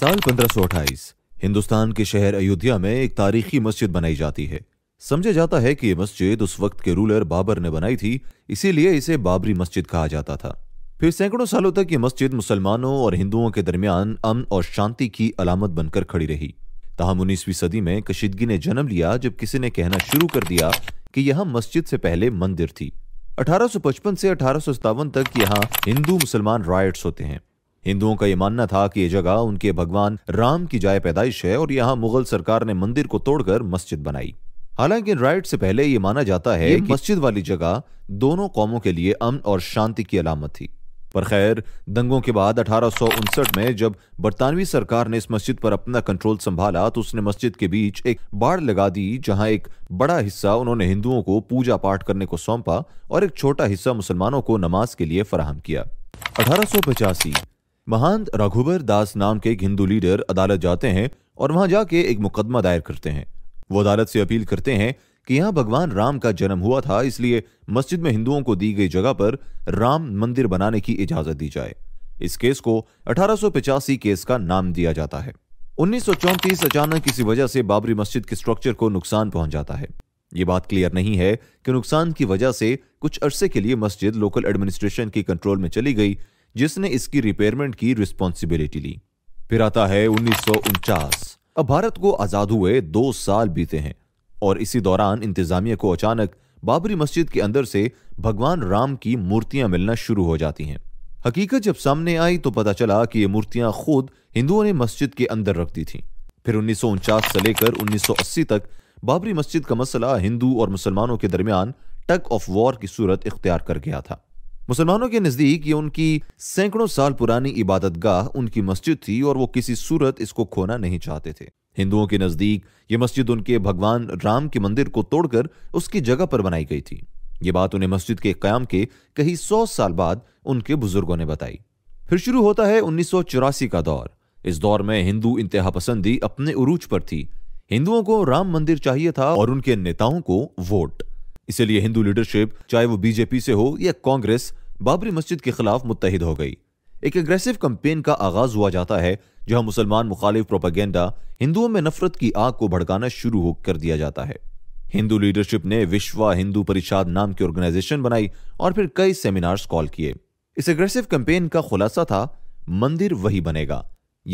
साल 1528 हिंदुस्तान के शहर अयोध्या में एक तारीखी मस्जिद बनाई जाती है समझा जाता है कि ये मस्जिद उस वक्त के रूलर बाबर ने बनाई थी इसीलिए इसे बाबरी मस्जिद कहा जाता था फिर सैकड़ों सालों तक ये मस्जिद मुसलमानों और हिंदुओं के दरमियान अमन और शांति की अलामत बनकर खड़ी रही तहम उन्नीसवीं सदी में कशीदगी ने जन्म लिया जब किसी ने कहना शुरू कर दिया कि यहाँ मस्जिद से पहले मंदिर थी 1855 से अठारह तक यहाँ हिंदू मुसलमान रायट्स होते हैं हिंदुओं का यह मानना था कि ये जगह उनके भगवान राम की जाय पैदाइश है और यहाँ मुगल सरकार ने मंदिर को तोड़कर मस्जिद बनाई हालांकि राइट से पहले ये माना जाता है कि मस्जिद वाली जगह दोनों कौमों के लिए अमन और शांति की अलामत थी पर खैर दंगों के बाद अठारह में जब बरतानवी सरकार ने इस मस्जिद पर अपना कंट्रोल संभाला तो उसने मस्जिद के बीच एक बाड़ लगा दी जहां एक बड़ा हिस्सा उन्होंने हिंदुओं को पूजा पाठ करने को सौंपा और एक छोटा हिस्सा मुसलमानों को नमाज के लिए फराहम किया अठारह महंत रघुबर दास नाम के एक हिंदू लीडर अदालत जाते हैं और वहां जाके एक मुकदमा दायर करते हैं वो अदालत से अपील करते हैं कि यहाँ भगवान राम का जन्म हुआ था इसलिए मस्जिद में हिंदुओं को दी गई जगह पर राम मंदिर बनाने की इजाजत दी जाए इस केस को अठारह केस का नाम दिया जाता है उन्नीस अचानक किसी वजह से बाबरी मस्जिद के स्ट्रक्चर को नुकसान पहुंच जाता है ये बात क्लियर नहीं है कि नुकसान की वजह से कुछ अरसे के लिए मस्जिद लोकल एडमिनिस्ट्रेशन के कंट्रोल में चली गई जिसने इसकी रिपेयरमेंट की रिस्पॉन्सिबिलिटी ली फिर आता है उन्नीस अब भारत को आजाद हुए दो साल बीते हैं और इसी दौरान इंतजामिया को अचानक बाबरी मस्जिद के अंदर से भगवान राम की मूर्तियां मिलना शुरू हो जाती हैं हकीकत जब सामने आई तो पता चला कि ये मूर्तियां खुद हिंदुओं ने मस्जिद के अंदर रख दी थी फिर उन्नीस से लेकर 1980 तक बाबरी मस्जिद का मसला हिंदू और मुसलमानों के दरमियान टग ऑफ वॉर की सूरत इख्तियार कर गया था मुसलमानों के नज़दीक ये उनकी सैकड़ों साल पुरानी इबादत गाह उनकी मस्जिद थी और वो किसी सूरत इसको खोना नहीं चाहते थे हिंदुओं के नज़दीक ये मस्जिद उनके भगवान राम के मंदिर को तोड़कर उसकी जगह पर बनाई गई थी ये बात उन्हें मस्जिद के क्याम के कहीं सौ साल बाद उनके बुजुर्गों ने बताई फिर शुरू होता है उन्नीस का दौर इस दौर में हिंदू इंतहा पसंदी अपने उरूज पर थी हिंदुओं को राम मंदिर चाहिए था और उनके नेताओं को वोट इसीलिए हिंदू लीडरशिप चाहे वो बीजेपी से हो या कांग्रेस बाबरी मस्जिद के खिलाफ मुतहद हो गई एक एग्रेसिव कंपेन का आगाज हुआ जाता है जहां मुसलमान मुखालिफ प्रोपागेंडा हिंदुओं में नफरत की आग को भड़काना शुरू हो कर दिया जाता है हिंदू लीडरशिप ने विश्वा हिंदू परिषद नाम की ऑर्गेनाइजेशन बनाई और फिर कई सेमिनार्स कॉल किए इस एग्रेसिव कंपेन का खुलासा था मंदिर वही बनेगा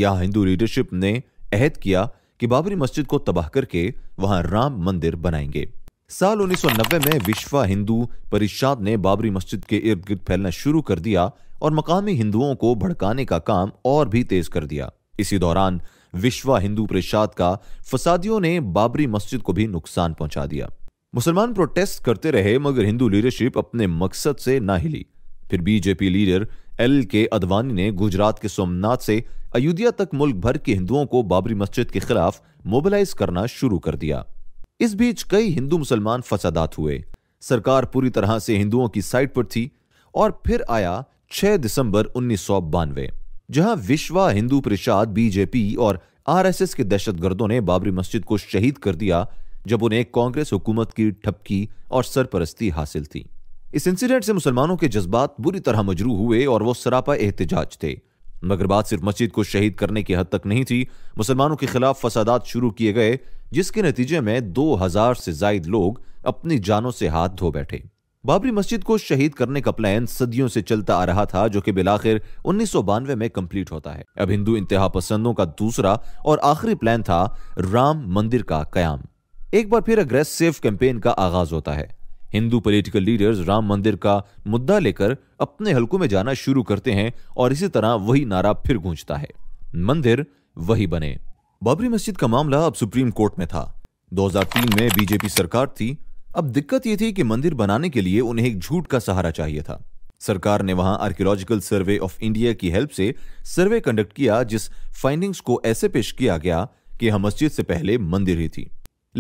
यहां हिंदू लीडरशिप ने अहद किया कि बाबरी मस्जिद को तबाह करके वहां राम मंदिर बनाएंगे साल 1990 में विश्व हिंदू परिषद ने बाबरी मस्जिद के इर्द गिर्द फैलना शुरू कर दिया और मकामी हिंदुओं को भड़काने का काम और भी तेज कर दिया इसी दौरान विश्व हिंदू परिषद का फसादियों ने बाबरी मस्जिद को भी नुकसान पहुंचा दिया मुसलमान प्रोटेस्ट करते रहे मगर हिंदू लीडरशिप अपने मकसद से ना हिली फिर बीजेपी लीडर एल के अडवाणी ने गुजरात के सोमनाथ से अयोध्या तक मुल्क भर के हिंदुओं को बाबरी मस्जिद के खिलाफ मोबिलाइज करना शुरू कर दिया इस बीच कई हिंदू मुसलमान फसादात हुए सरकार पूरी तरह से हिंदुओं की साइड पर थी और फिर आया 6 दिसंबर उन्नीस जहां विश्वा हिंदू परिषद बीजेपी और आरएसएस के दहशतगर्दों ने बाबरी मस्जिद को शहीद कर दिया जब उन्हें कांग्रेस हुकूमत की ठपकी और सरपरस्ती हासिल थी इस इंसिडेंट से मुसलमानों के जज्बात बुरी तरह मजरू हुए और वो सरापा एहतजाज थे मगर बात सिर्फ मस्जिद को शहीद करने की हद तक नहीं थी मुसलमानों के खिलाफ फसादात शुरू किए गए जिसके नतीजे में 2000 से जायद लोग अपनी जानों से हाथ धो बैठे बाबरी मस्जिद को शहीद करने का प्लान सदियों से चलता आ रहा था जो कि बिलाखिर उन्नीस में कंप्लीट होता है अब हिंदू इंतहा पसंदों का दूसरा और आखिरी प्लान था राम मंदिर का कयाम एक बार फिर अग्रेसिव कैंपेन का आगाज होता है हिंदू पॉलिटिकल लीडर्स राम मंदिर का मुद्दा लेकर अपने हलकों में जाना शुरू करते हैं और इसी तरह वही नारा फिर गूंजता है मंदिर वही बने बाबरी मस्जिद का मामला अब सुप्रीम कोर्ट में था 2003 में बीजेपी सरकार थी अब दिक्कत यह थी कि मंदिर बनाने के लिए उन्हें एक झूठ का सहारा चाहिए था सरकार ने वहां आर्कियोलॉजिकल सर्वे ऑफ इंडिया की हेल्प से सर्वे कंडक्ट किया जिस फाइंडिंग्स को ऐसे पेश किया गया कि यह मस्जिद से पहले मंदिर ही थी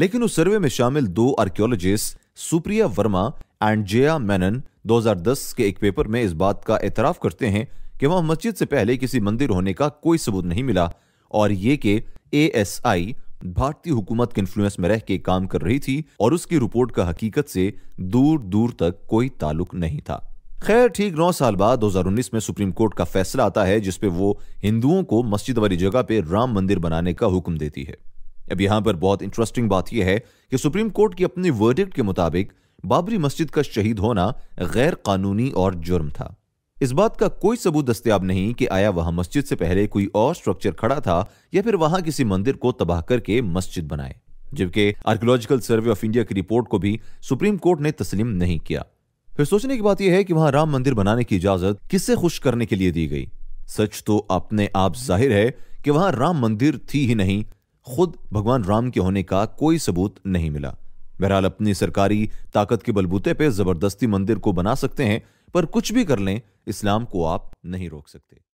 लेकिन उस सर्वे में शामिल दो आर्कियोलॉजिस्ट सुप्रिया वर्मा एंड जया मेनन 2010 के एक पेपर में इस बात का एतराफ करते हैं कि वहां मस्जिद से पहले किसी मंदिर होने का कोई सबूत नहीं मिला और ये कि आई भारतीय हुकूमत के इन्फ्लुएंस में रह के काम कर रही थी और उसकी रिपोर्ट का हकीकत से दूर दूर तक कोई ताल्लुक नहीं था खैर ठीक नौ साल बाद 2019 में सुप्रीम कोर्ट का फैसला आता है जिसपे वो हिंदुओं को मस्जिद वाली जगह पे राम मंदिर बनाने का हुक्म देती है अब यहां पर बहुत इंटरेस्टिंग बात यह है कि सुप्रीम कोर्ट की अपने वर्डिक्ट के मुताबिक बाबरी मस्जिद का शहीद होना गैर कानूनी और जुर्म था इस बात का कोई सबूत दस्तियाब नहीं कि आया वहां मस्जिद से पहले कोई और स्ट्रक्चर खड़ा था या फिर वहां किसी मंदिर को तबाह करके मस्जिद बनाए जबकि आर्कोलॉजिकल सर्वे ऑफ इंडिया की रिपोर्ट को भी सुप्रीम कोर्ट ने तस्लीम नहीं किया फिर सोचने की बात यह है कि वहां राम मंदिर बनाने की इजाजत किससे खुश करने के लिए दी गई सच तो अपने आप जाहिर है कि वहां राम मंदिर थी ही नहीं खुद भगवान राम के होने का कोई सबूत नहीं मिला बहरहाल अपनी सरकारी ताकत के बलबूते पे जबरदस्ती मंदिर को बना सकते हैं पर कुछ भी कर लें इस्लाम को आप नहीं रोक सकते